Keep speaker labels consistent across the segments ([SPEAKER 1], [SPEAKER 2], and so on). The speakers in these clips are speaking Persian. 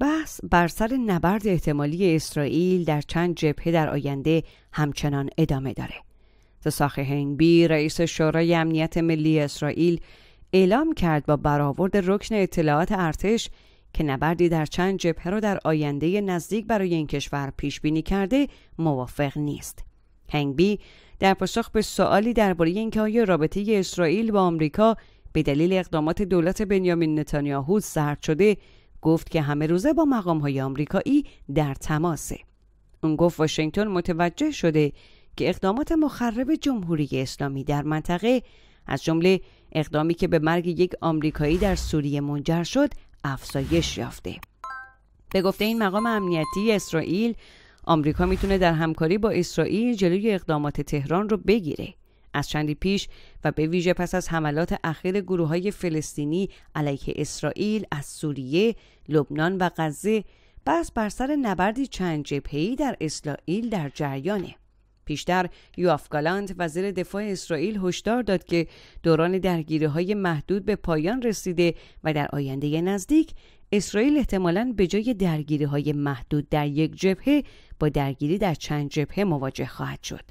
[SPEAKER 1] بحث بر سر نبرد احتمالی اسرائیل در چند جبهه در آینده همچنان ادامه داره. هنگ هنگبی رئیس شورای امنیت ملی اسرائیل اعلام کرد با برآورد رکن اطلاعات ارتش که نبردی در چند جبهه را در آینده نزدیک برای این کشور پیش بینی کرده موافق نیست. هنگبی در پاسخ به سوالی درباره اینکه آیا رابطه اسرائیل با آمریکا به دلیل اقدامات دولت بنیامین نتانیاهو سرد شده گفت که همه روزه با مقام های آمریکایی در تماسه اون گفت واشنگتن متوجه شده که اقدامات مخرب جمهوری اسلامی در منطقه از جمله اقدامی که به مرگ یک آمریکایی در سوریه منجر شد افزایش یافته به گفته این مقام امنیتی اسرائیل آمریکا میتونه در همکاری با اسرائیل جلوی اقدامات تهران رو بگیره از چندی پیش و به ویژه پس از حملات اخیر گروه های فلسطینی علیه اسرائیل از سوریه، لبنان و غزه بحث بر سر نبردی چند جبهه‌ای در اسرائیل در جریانه. پیشتر یوف گالانت وزیر دفاع اسرائیل هشدار داد که دوران درگیری های محدود به پایان رسیده و در آینده نزدیک اسرائیل احتمالاً به جای درگیری های محدود در یک جبهه با درگیری در چند جبهه مواجه خواهد شد.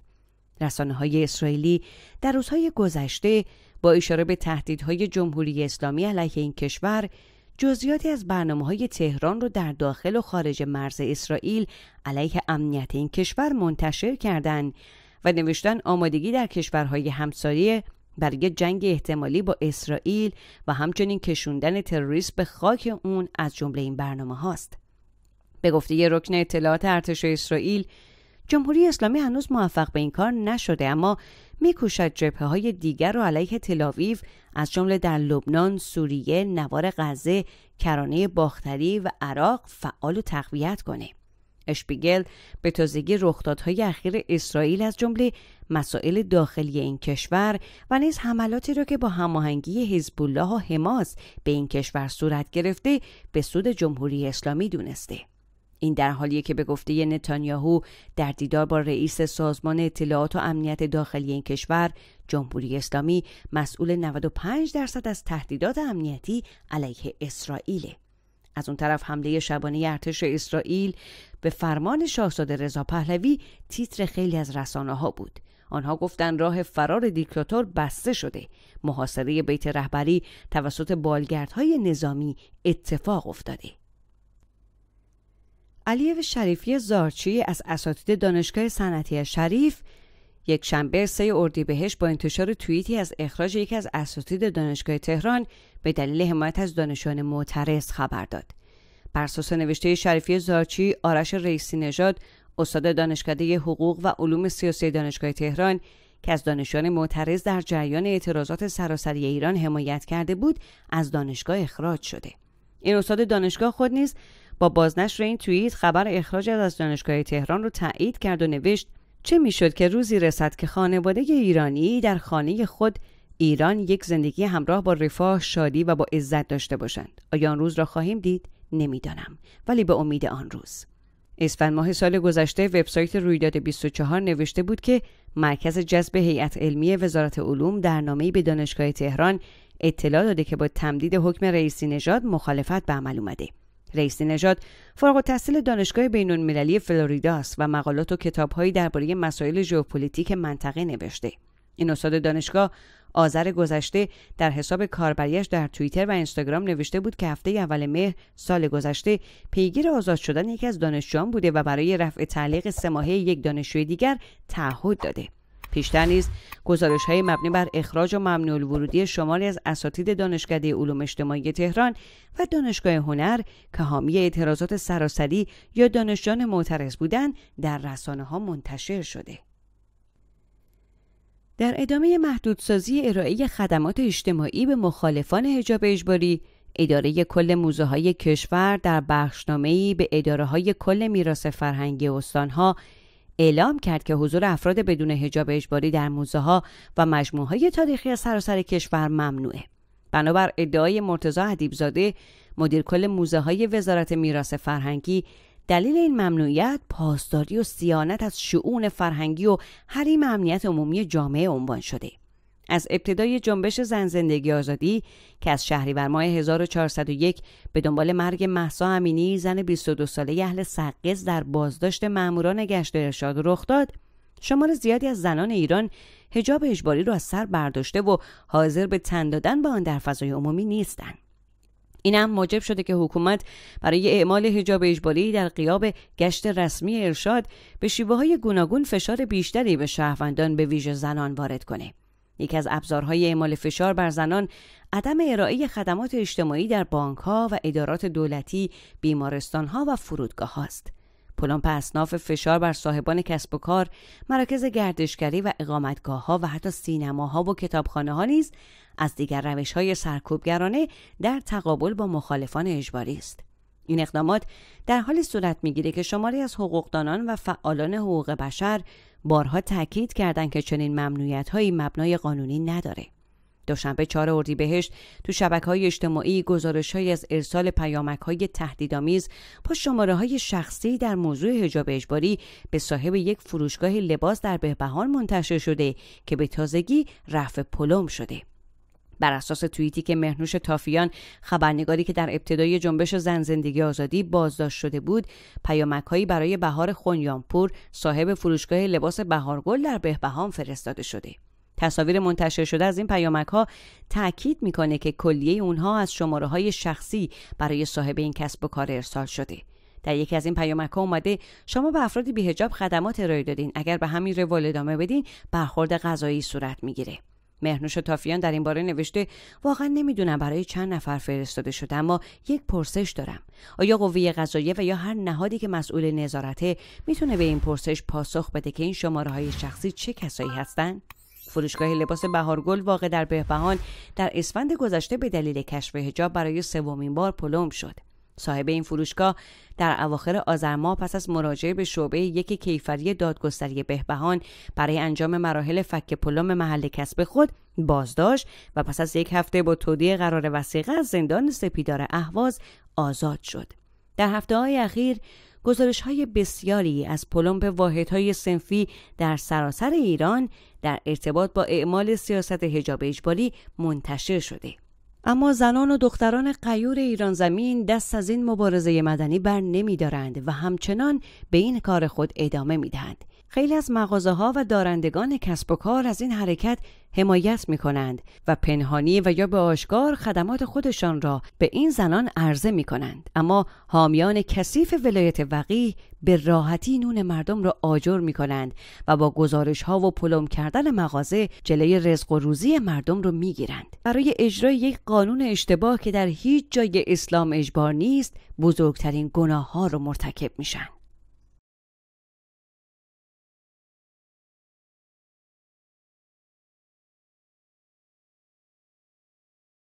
[SPEAKER 1] رسانه های اسرائیلی در روزهای گذشته با اشاره به تهدیدهای جمهوری اسلامی علیه این کشور جزئیاتی از برنامه های تهران رو در داخل و خارج مرز اسرائیل علیه امنیت این کشور منتشر کردند و نوشتن آمادگی در کشورهای همسایه برای جنگ احتمالی با اسرائیل و همچنین کشوندن تروریست به خاک اون از جمله این برنامه هاست. به گفته رکن اطلاعات ارتش اسرائیل جمهوری اسلامی هنوز موفق به این کار نشده اما میکوشد جبهه های دیگر را علیه تلاویف از جمله در لبنان، سوریه، نوار غزه، کرانه باختری و عراق فعال و تقویت کنه. اشپیگل به تازگی رخدادهای اخیر اسرائیل از جمله مسائل داخلی این کشور و نیز حملاتی را که با هماهنگی حزب الله و حماس به این کشور صورت گرفته به سود جمهوری اسلامی دونسته. این در حالیه که به گفته نتانیاهو در دیدار با رئیس سازمان اطلاعات و امنیت داخلی این کشور جمهوری اسلامی مسئول 95 درصد از تهدیدات امنیتی علیه اسرائیل، از اون طرف حمله شبانه ارتش اسرائیل به فرمان شاهزاده رضا پهلوی تیتر خیلی از رسانه ها بود آنها گفتند راه فرار دیکتاتور بسته شده محاصره بیت رهبری توسط بالگردهای نظامی اتفاق افتاده علی شریفی زارچی از اساتید دانشگاه صنعتی شریف یک شنبه سه اردیبهشت با انتشار توییتی از اخراج یکی از اساتید دانشگاه تهران به دلیل حمایت از دانشان معترض خبر داد. بر اساس نوشته شریفی زارچی، آرش رئیسی نژاد، استاد دانشکده حقوق و علوم سیاسی دانشگاه تهران که از دانشان معترض در جریان اعتراضات سراسری ایران حمایت کرده بود، از دانشگاه اخراج شده. این استاد دانشگاه خود نیز با بازنشر این توییت خبر اخراج از دانشگاه تهران رو تایید کرد و نوشت چه میشد که روزی رسد که خانواده ایرانی در خانه خود ایران یک زندگی همراه با رفاه، شادی و با عزت داشته باشند. آیا آن روز را خواهیم دید؟ نمیدانم ولی به امید آن روز. اسفند ماه سال گذشته وبسایت رویداد 24 نوشته بود که مرکز جذب هیئت علمی وزارت علوم در نامه‌ای به دانشگاه تهران اطلاع داده که با تمدید حکم رئیسی نژاد مخالفت به عمل رئیس نژاد فارغ التحصیل دانشگاه بین‌المللی فلوریدا است و مقالات و کتابهایی درباره مسائل ژئوپلیتیک منطقه نوشته این استاد دانشگاه آذر گذشته در حساب کاربریش در توییتر و اینستاگرام نوشته بود که هفته اول مهر سال گذشته پیگیر آزاد شدن یکی از دانشجویان بوده و برای رفع تعلیق سه یک دانشجوی دیگر تعهد داده پیشتر نیز گزارش های مبنی بر اخراج و ممنوع ورودی شماری از اساتید دانشکده علوم اجتماعی تهران و دانشگاه هنر که حامی اعتراضات سراسری یا دانشجان معترض بودند در رسانه ها منتشر شده در ادامه محدودسازی ارائه خدمات اجتماعی به مخالفان حجاب اجباری اداره کل موزه های کشور در بخشنامه‌ای به اداره های کل میراث فرهنگی استانها اعلام کرد که حضور افراد بدون حجاب اجباری در موزه ها و مجموعه های تاریخی سراسر کشور ممنوعه. بنابر ادعای مرتضا ادیبزاده مدیر کل موزه های وزارت میراث فرهنگی دلیل این ممنوعیت پاسداری و سیانت از شعون فرهنگی و حریم امنیت عمومی جامعه عنوان شده. از ابتدای جنبش زن زندگی آزادی که از شهریور ماه 1401 به دنبال مرگ محسا امینی زن 22 ساله اهل سقز در بازداشت ماموران گشت ارشاد رخ داد شمار زیادی از زنان ایران هجاب اجباری را از سر برداشته و حاضر به تن دادن به آن در فضای عمومی نیستند این هم موجب شده که حکومت برای اعمال حجاب اجباری در قیاب گشت رسمی ارشاد به شیوه های گوناگون فشار بیشتری به شهروندان به ویژه زنان وارد کنه یکی از ابزارهای اعمال فشار بر زنان عدم ارائه خدمات اجتماعی در بانک ها و ادارات دولتی، بیمارستان ها و فرودگاه هاست. پلان پسناف فشار بر صاحبان کسب و کار، مراکز گردشگری و اقامتگاه ها و حتی سینماها و کتابخانه ها نیز از دیگر روش های سرکوبگرانه در تقابل با مخالفان اجباری است. این اقدامات در حال صورت میگیره که شماری از حقوقدانان و فعالان حقوق بشر بارها تاکید کردند که چنین ممنوعیت هایی مبنای قانونی نداره. دوشنبه اردی اردیبهشت تو شبکه های اجتماعی گزارش های از ارسال پیامک های تهدیدآمیز با شماره های شخصی در موضوع حجاب اجباری به صاحب یک فروشگاه لباس در بهبهان منتشر شده که به تازگی رفع پلم شده. بر اساس توییتی که مهنوش تافیان خبرنگاری که در ابتدای جنبش زن زندگی آزادی بازداشت شده بود پیامکهایی برای بهار خونیانپور صاحب فروشگاه لباس بهارگل در بهبهان فرستاده شده تصاویر منتشر شده از این پیامک ها تاکید میکنه که کلیه اونها از شماره های شخصی برای صاحب این کسب و کار ارسال شده در یکی از این پیامک ها اومده شما به افرادی بیهجاب خدمات ارائه دادین اگر به همین روال ادامه بدین برخورد غذایی صورت میگیره مهرنوش تافیان در این باره نوشته واقعا نمیدونم برای چند نفر فرستاده شده اما یک پرسش دارم آیا قوه قضاییه و یا هر نهادی که مسئول نظارته میتونه به این پرسش پاسخ بده که این شماره های شخصی چه کسایی هستند فروشگاه لباس بهارگل واقع در بهبهان در اسفند گذشته به دلیل کشف هجاب برای سومین بار پلم شد صاحب این فروشگاه در اواخر آذر ماه پس از مراجعه به شعبه یک کیفری دادگستری بهبهان برای انجام مراحل فک پلم محل کسب خود بازداشت و پس از یک هفته با تودیع قرار وسیقه از زندان سپیدار اهواز آزاد شد در هفته های اخیر گزارش های بسیاری از پلمپ واحدهای سنفی در سراسر ایران در ارتباط با اعمال سیاست هجاب اجباری منتشر شده اما زنان و دختران قیور ایران زمین دست از این مبارزه مدنی بر نمی دارند و همچنان به این کار خود ادامه می دهند. خیلی از مغازه ها و دارندگان کسب و کار از این حرکت حمایت می کنند و پنهانی و یا به آشکار خدمات خودشان را به این زنان عرضه می کنند. اما حامیان کثیف ولایت وقی به راحتی نون مردم را آجر می کنند و با گزارش ها و پلم کردن مغازه جلوی رزق و روزی مردم را می گیرند. برای اجرای یک قانون اشتباه که در هیچ جای اسلام اجبار نیست بزرگترین گناه ها را مرتکب شند